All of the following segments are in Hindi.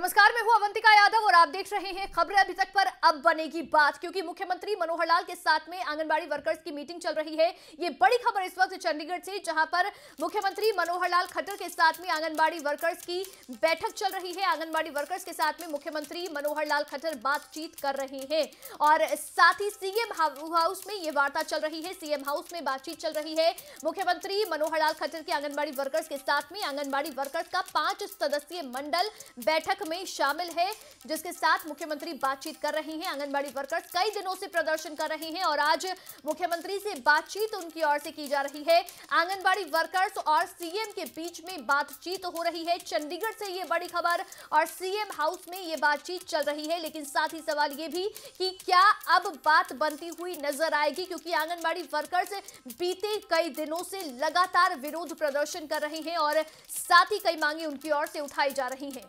नमस्कार मैं हूं अवंतिका यादव और आप देख रहे हैं खबरें अभी तक पर अब बनेगी बात क्योंकि मुख्यमंत्री मनोहर लाल के साथ में आंगनबाड़ी वर्कर्स की मीटिंग चल रही है ये बड़ी खबर इस वक्त चंडीगढ़ से जहां पर मुख्यमंत्री मनोहर लाल खट्टर के साथ में आंगनबाड़ी वर्कर्स की बैठक चल रही है आंगनबाड़ी वर्कर्स के साथ में मुख्यमंत्री मनोहर लाल खट्टर बातचीत कर रहे हैं और साथ ही सीएम हाउस में ये वार्ता चल रही है सीएम हाउस में बातचीत चल रही है मुख्यमंत्री मनोहर लाल खट्टर के आंगनबाड़ी वर्कर्स के साथ में आंगनबाड़ी वर्कर्स का पांच सदस्यीय मंडल बैठक में शामिल है जिसके साथ मुख्यमंत्री बातचीत कर रहे हैं आंगनबाड़ी वर्कर्स कई दिनों से प्रदर्शन कर रहे हैं और आज मुख्यमंत्री से बातचीत उनकी ओर से की जा रही है आंगनबाड़ी वर्कर्स और सीएम के बीच में बातचीत हो रही है चंडीगढ़ से ये बड़ी खबर और सीएम हाउस में ये बातचीत चल रही है लेकिन साथ ही सवाल ये भी कि क्या अब बात बनती हुई नजर आएगी क्योंकि आंगनबाड़ी वर्कर्स बीते कई दिनों से लगातार विरोध प्रदर्शन कर रहे हैं और साथ ही कई मांगे उनकी ओर से उठाई जा रही हैं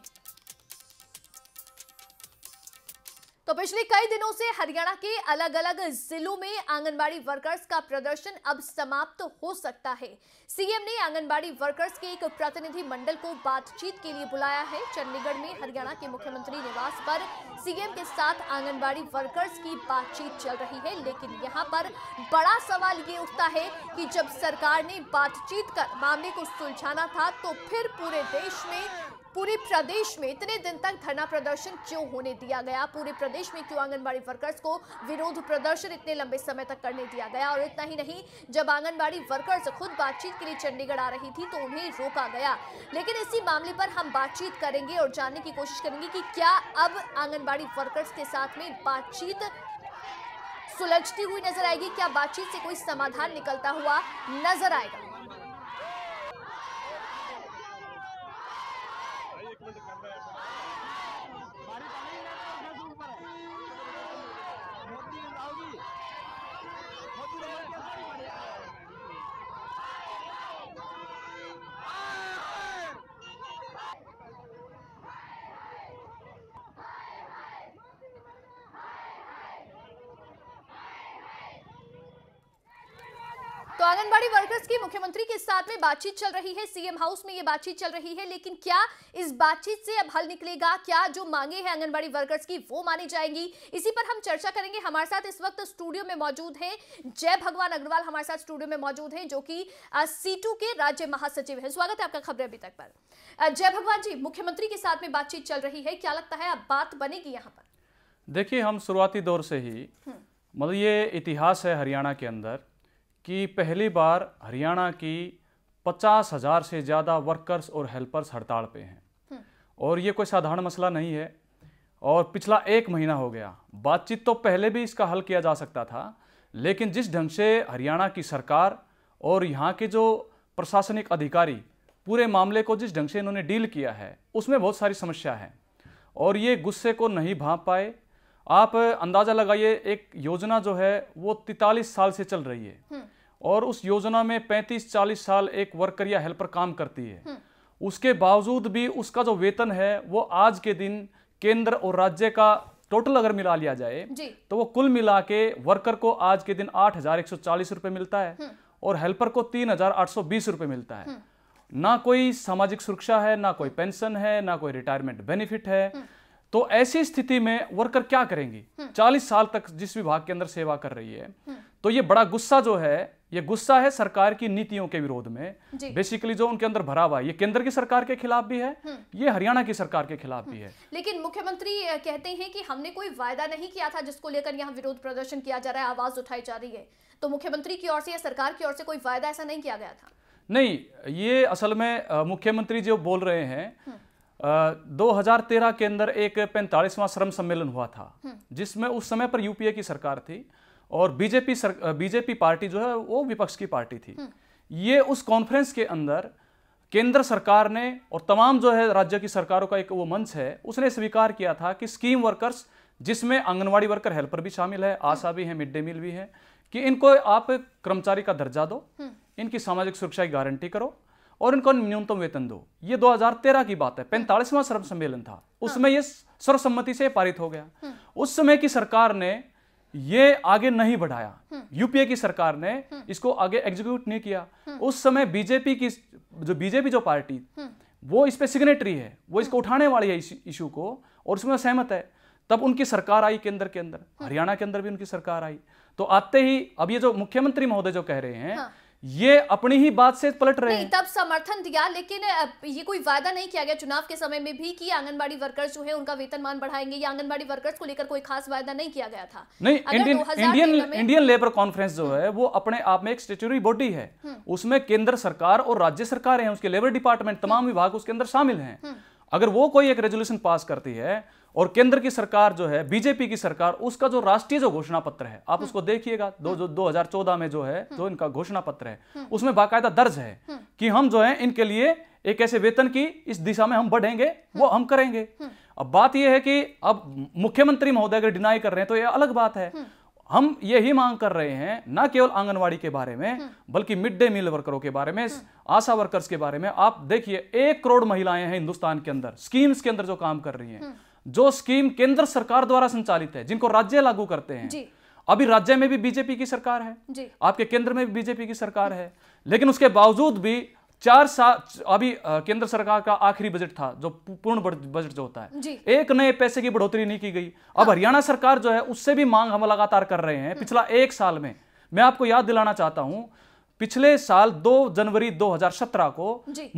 तो पिछले कई दिनों से हरियाणा के अलग अलग जिलों में आंगनबाड़ी वर्कर्स का प्रदर्शन अब समाप्त तो हो सकता है सीएम ने आंगनबाड़ी वर्कर्स के एक प्रतिनिधि मंडल को बातचीत के लिए बुलाया है चंडीगढ़ में हरियाणा के मुख्यमंत्री निवास पर सीएम के साथ आंगनबाड़ी वर्कर्स की बातचीत चल रही है लेकिन यहाँ पर बड़ा सवाल ये उठता है की जब सरकार ने बातचीत कर मामले को सुलझाना था तो फिर पूरे देश में पूरे प्रदेश में इतने दिन तक धरना प्रदर्शन क्यों होने दिया गया पूरे प्रदेश में क्यों आंगनबाड़ी वर्कर्स को विरोध प्रदर्शन इतने लंबे समय तक करने दिया गया और इतना ही नहीं जब आंगनबाड़ी वर्कर्स खुद बातचीत के लिए चंडीगढ़ आ रही थी तो उन्हें रोका गया लेकिन इसी मामले पर हम बातचीत करेंगे और जानने की कोशिश करेंगे कि क्या अब आंगनबाड़ी वर्कर्स के साथ में बातचीत सुलझती हुई नजर आएगी क्या बातचीत से कोई समाधान निकलता हुआ नजर आएगा आंगनबाड़ी वर्कर्स की मुख्यमंत्री के साथ में बातचीत चल रही है सीएम हाउस में ये बातचीत चल रही है लेकिन क्या इस बातचीत से अब हल निकलेगा क्या जो मांगे हैं आंगनबाड़ी वर्कर्स की वो मानी जाएंगी इसी पर हम चर्चा करेंगे हमारे साथ इस वक्त स्टूडियो में मौजूद है जय भगवान अग्रवाल हमारे साथ स्टूडियो में मौजूद है जो की सी के राज्य महासचिव है स्वागत है आपका खबर अभी तक पर जय भगवान जी मुख्यमंत्री के साथ में बातचीत चल रही है क्या लगता है अब बात बनेगी यहाँ पर देखिए हम शुरुआती दौर से ही हम्म। मतलब ये इतिहास है हरियाणा के अंदर कि पहली बार हरियाणा की पचास हज़ार से ज़्यादा वर्कर्स और हेल्पर्स हड़ताल पे हैं हम्म। और ये कोई साधारण मसला नहीं है और पिछला एक महीना हो गया बातचीत तो पहले भी इसका हल किया जा सकता था लेकिन जिस ढंग से हरियाणा की सरकार और यहाँ के जो प्रशासनिक अधिकारी पूरे मामले को जिस ढंग से इन्होंने डील किया है उसमें बहुत सारी समस्या है और ये गुस्से को नहीं भाप पाए आप अंदाज़ा लगाइए एक योजना जो है वो तैतालीस साल से चल रही है हम्म। और उस योजना में पैंतीस चालीस साल एक वर्कर या हेल्पर काम करती है हम्म। उसके बावजूद भी उसका जो वेतन है वो आज के दिन केंद्र और राज्य का टोटल अगर मिला लिया जाए तो वो कुल मिला के वर्कर को आज के दिन आठ हजार एक सौ चालीस रुपए मिलता है हम्म। और हेल्पर को तीन हजार आठ सौ बीस रुपए मिलता है ना कोई सामाजिक सुरक्षा है ना कोई पेंशन है ना कोई रिटायरमेंट बेनिफिट है तो ऐसी स्थिति में वर्कर क्या करेंगी हम्म। चालीस साल तक जिस विभाग के अंदर सेवा कर रही है हम्म। तो ये बड़ा गुस्सा जो है ये गुस्सा है सरकार की नीतियों के विरोध में बेसिकली जो उनके अंदर भरा हुआ है ये केंद्र की सरकार के खिलाफ भी है हम्म। ये हरियाणा की सरकार के खिलाफ भी है लेकिन मुख्यमंत्री कहते हैं कि हमने कोई वायदा नहीं किया था जिसको लेकर यहाँ विरोध प्रदर्शन किया जा रहा है आवाज उठाई जा रही है तो मुख्यमंत्री की ओर से या सरकार की ओर से कोई वायदा ऐसा नहीं किया गया था नहीं ये असल में मुख्यमंत्री जो बोल रहे हैं 2013 के अंदर एक पैंतालीसवां श्रम सम्मेलन हुआ था हम्म। जिसमें उस समय पर यूपीए की सरकार थी और बीजेपी सर, बीजेपी पार्टी जो है वो विपक्ष की पार्टी थी हम्म। ये उस कॉन्फ्रेंस के अंदर केंद्र सरकार ने और तमाम जो है राज्य की सरकारों का एक वो मंच है उसने स्वीकार किया था कि स्कीम वर्कर्स जिसमें आंगनवाड़ी वर्कर हेल्पर भी शामिल है हम्म। आशा भी है मिड डे मील भी है कि इनको आप कर्मचारी का दर्जा दो इनकी सामाजिक सुरक्षा की गारंटी करो और इनको न्यूनतम वेतन दो ये 2013 की बात है हम्म। पैंतालीसवां सर्व सम्मेलन था हाँ। उसमें ये सर्वसम्मति से पारित हो गया हम्म। उस समय की सरकार ने ये आगे नहीं बढ़ाया हम्म। यूपीए की सरकार ने इसको आगे एग्जीक्यूट नहीं किया उस समय बीजेपी की जो बीजेपी जो पार्टी वो इस पर सिग्नेटरी है वो इसको उठाने वाली है इशू को और उसमें सहमत है तब उनकी सरकार आई केंद्र के अंदर हरियाणा के अंदर भी उनकी सरकार आई तो आते ही अब ये जो मुख्यमंत्री महोदय जो कह रहे हैं हाँ। ये अपनी ही बात से पलट रहे हैं तब समर्थन दिया लेकिन ये कोई वायदा नहीं किया गया चुनाव के समय में भी कि आंगनबाड़ी वर्कर्स जो है उनका वेतनमान बढ़ाएंगे या आंगनबाड़ी वर्कर्स को लेकर कोई खास वायदा नहीं किया गया था नहीं Indian Indian Indian labour conference जो है वो अपने आप में एक स्टेचुरी बॉडी है हम्म। उसमें केंद्र सरकार और राज्य सरकार है उसके लेबर डिपार्टमेंट तमाम हम्म। विभाग उसके अंदर शामिल है हम्म। अगर वो कोई एक रेजोल्यूशन पास करती है और केंद्र की सरकार जो है बीजेपी की सरकार उसका जो राष्ट्रीय जो घोषणा पत्र है आप हम्म। उसको देखिएगा दो जो 2014 हम्म। में जो है हम्म। जो इनका घोषणा पत्र है उसमें बाकायदा दर्ज है कि हम जो है इनके लिए एक ऐसे वेतन की इस दिशा में हम बढ़ेंगे वो हम करेंगे अब बात यह है कि अब मुख्यमंत्री महोदय अगर डिनाई कर रहे हैं तो यह अलग बात है हम यही मांग कर रहे हैं ना केवल आंगनवाड़ी के बारे में बल्कि मिड डे मील वर्करों के बारे में आशा वर्कर्स के बारे में आप देखिए एक करोड़ महिलाएं हैं हिंदुस्तान के अंदर स्कीम्स के अंदर जो काम कर रही हैं जो स्कीम केंद्र सरकार द्वारा संचालित है जिनको राज्य लागू करते हैं अभी राज्य में भी बीजेपी की सरकार है जी। आपके केंद्र में भी बीजेपी की सरकार है लेकिन उसके बावजूद भी चार साल अभी केंद्र सरकार का आखिरी बजट था जो पूर्ण बजट जो होता है एक नए पैसे की बढ़ोतरी नहीं की गई अब हाँ। हरियाणा सरकार जो है उससे भी मांग हम लगातार कर रहे हैं हम्म। पिछला एक साल में मैं आपको याद दिलाना चाहता हूं पिछले साल 2 जनवरी 2017 को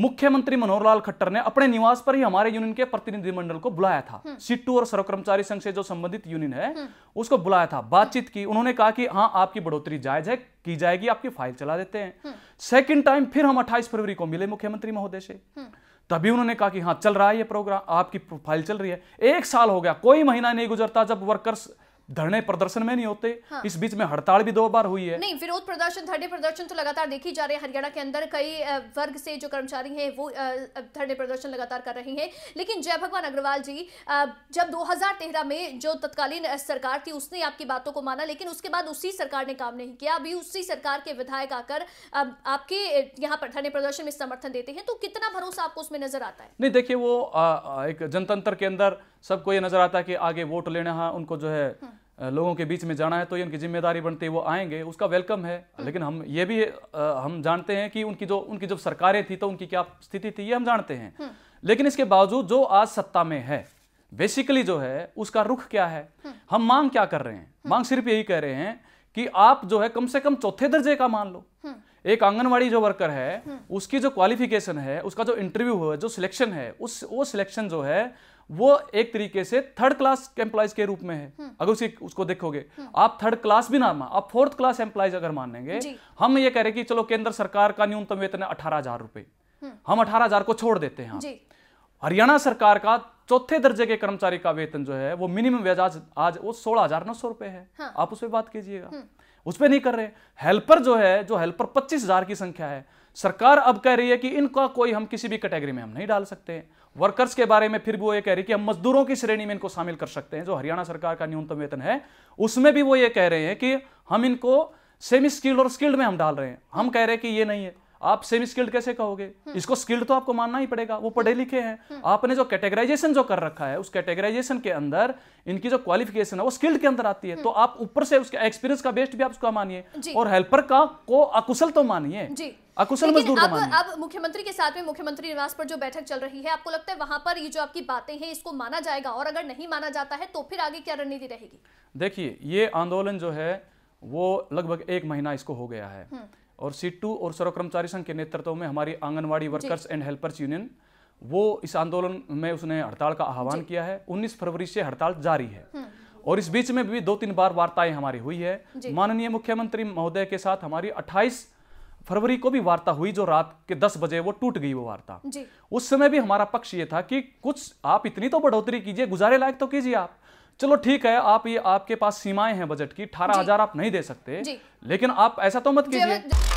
मुख्यमंत्री मनोहर लाल खट्टर ने अपने निवास पर ही हमारे यूनियन के प्रतिनिधिमंडल को बुलाया था हम्म। सिट्टू और सरकर्मचारी संघ से जो संबंधित यूनियन है हम्म। उसको बुलाया था बातचीत हम्म। की उन्होंने कहा कि हाँ आपकी बढ़ोतरी जायज है की जाएगी आपकी फाइल चला देते हैं सेकेंड टाइम फिर हम अट्ठाईस फरवरी को मिले मुख्यमंत्री महोदय से तभी उन्होंने कहा कि हाँ चल रहा है ये प्रोग्राम आपकी फाइल चल रही है एक साल हो गया कोई महीना नहीं गुजरता जब वर्कर्स धरने प्रदर्शन में नहीं होते हाँ। इस बीच में हड़ताल भी दो बार हुई है नहीं विरोध प्रदर्शन धरने प्रदर्शन तो लगातार देखी जा रहे हैं हरियाणा के अंदर कई वर्ग से जो कर्मचारी हैं वो धरने प्रदर्शन लगातार कर रहे हैं लेकिन जय भगवान अग्रवाल जी जब 2013 में जो तत्कालीन सरकार थी उसने आपकी बातों को माना लेकिन उसके बाद उसी सरकार ने काम नहीं किया अभी उसी सरकार के विधायक आकर आपके यहाँ पर धरने प्रदर्शन में समर्थन देते हैं तो कितना भरोसा आपको उसमें नजर आता है नहीं देखिये वो एक जनतंत्र के अंदर सबको ये नजर आता है कि आगे वोट लेना है हाँ, उनको जो है हाँ। लोगों के बीच में जाना है तो ये उनकी जिम्मेदारी बनती है वो आएंगे उसका वेलकम है हम्म। लेकिन हम ये भी हम जानते हैं कि उनकी जो उनकी जब सरकारें थी तो उनकी क्या स्थिति थी ये हम जानते हैं हम्म। लेकिन इसके बावजूद जो आज सत्ता में है बेसिकली जो है उसका रुख क्या है हम्म। हम मांग क्या कर रहे हैं मांग सिर्फ यही कह रहे हैं कि आप जो है कम से कम चौथे दर्जे का मान लो एक आंगनवाड़ी जो वर्कर है उसकी जो क्वालिफिकेशन है उसका जो इंटरव्यू है जो सिलेक्शन है उस वो सिलेक्शन जो है वो एक तरीके से थर्ड क्लास एम्प्लॉयज के रूप में है हम्म। अगर उसी उसको देखोगे हम्म। आप थर्ड क्लास भी ना आप फोर्थ क्लास एम्प्लॉयज अगर मानेंगे हम ये कह रहे कि चलो केंद्र सरकार का न्यूनतम वेतन है अठारह हजार रुपए हम्म। हम अठारह हजार को छोड़ देते हैं हरियाणा सरकार का चौथे दर्जे के कर्मचारी का वेतन जो है वो मिनिमम वेज आज आज वो सोलह हजार नौ सौ रुपए है हाँ। आप उस पर बात कीजिएगा उस पर नहीं कर रहे हेल्पर जो है जो हेल्पर पच्चीस हजार की संख्या है सरकार अब कह रही है कि इनका कोई हम किसी भी कैटेगरी में हम नहीं डाल सकते हैं वर्कर्स के बारे में फिर भी वो ये कह रही कि हम मजदूरों की श्रेणी में इनको शामिल कर सकते हैं जो हरियाणा सरकार का न्यूनतम वेतन है उसमें भी वो ये कह रहे हैं कि हम इनको सेमी स्किल्ड और स्किल्ड में हम डाल रहे हैं हम कह रहे हैं कि ये नहीं है आप सेमी स्किल्ड कैसे कहोगे हम्म। इसको स्किल्ड तो आपको मानना ही पड़ेगा वो पढ़े लिखे हैं हम्म। आपने जो कैटेगराइजेशन जो कर रखा है उस कैटेगराइजेशन के अंदर इनकी जो क्वालिफिकेशन है वो स्किल्ड के अंदर आती है हम्म। तो आप ऊपर से उसके एक्सपीरियंस का बेस्ट भी आप उसका मानिए और हेल्पर का को अकुशल तो मानिए अकुशल मजदूर अब, अब मुख्यमंत्री के साथ में मुख्यमंत्री निवास पर जो बैठक चल रही है आपको लगता है वहां पर ये जो आपकी बातें हैं इसको माना जाएगा और अगर नहीं माना जाता है तो फिर आगे क्या रणनीति रहेगी देखिए ये आंदोलन जो है वो लगभग एक महीना इसको हो गया है हम्म। और सीटू और सर्व कर्मचारी संघ के नेतृत्व में हमारी anganwadi workers and helpers union वो इस आंदोलन में उसने हड़ताल का आह्वान किया है 19 फरवरी से हड़ताल जारी है हम्म। और इस बीच में भी दो तीन बार वार्ताएं हमारी हुई है माननीय मुख्यमंत्री महोदय के साथ हमारी 28 फरवरी को भी वार्ता हुई जो रात के दस बजे वो टूट गई वो वार्ता उस समय भी हमारा पक्ष ये था कि कुछ आप इतनी तो बढ़ोतरी कीजिए गुजारे लायक तो कीजिए आप चलो ठीक है आप ये आपके पास सीमाएं हैं बजट की अठारह हजार आप नहीं दे सकते लेकिन आप ऐसा तो मत कीजिए